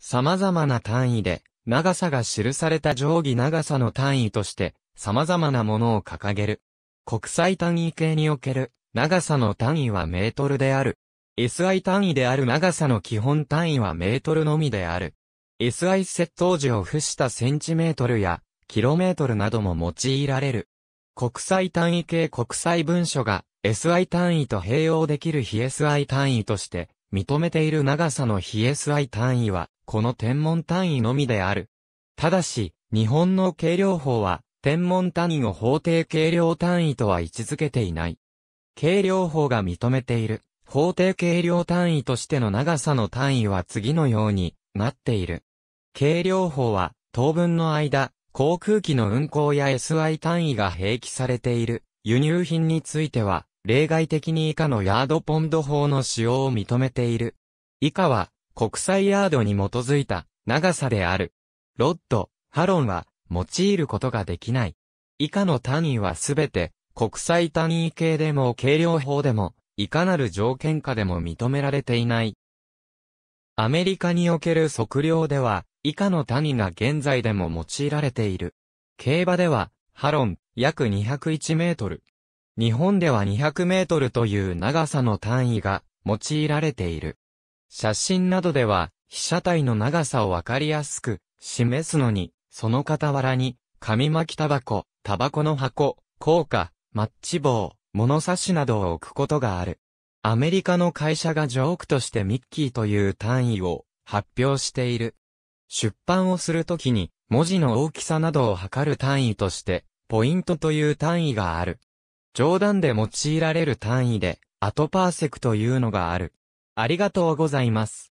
様々な単位で、長さが記された定規長さの単位として、様々なものを掲げる。国際単位系における、長さの単位はメートルである。SI 単位である長さの基本単位はメートルのみである。SI 接頭時を付したセンチメートルや、キロメートルなども用いられる。国際単位系国際文書が SI 単位と併用できる非 SI 単位として認めている長さの非 SI 単位はこの天文単位のみである。ただし、日本の計量法は、天文単位を法定計量単位とは位置づけていない。計量法が認めている、法定計量単位としての長さの単位は次のようになっている。計量法は、当分の間、航空機の運航や SI 単位が併記されている輸入品については、例外的に以下のヤードポンド法の使用を認めている。以下は、国際ヤードに基づいた長さである。ロッド、ハロンは用いることができない。以下の単位はすべて国際単位系でも計量法でもいかなる条件下でも認められていない。アメリカにおける測量では以下の単位が現在でも用いられている。競馬ではハロン約201メートル。日本では200メートルという長さの単位が用いられている。写真などでは、被写体の長さをわかりやすく示すのに、その傍らに、紙巻きタバコ、タバコの箱、硬貨、マッチ棒、物差しなどを置くことがある。アメリカの会社がジョークとしてミッキーという単位を発表している。出版をするときに文字の大きさなどを測る単位としてポイントという単位がある。冗談で用いられる単位でアトパーセクというのがある。ありがとうございます。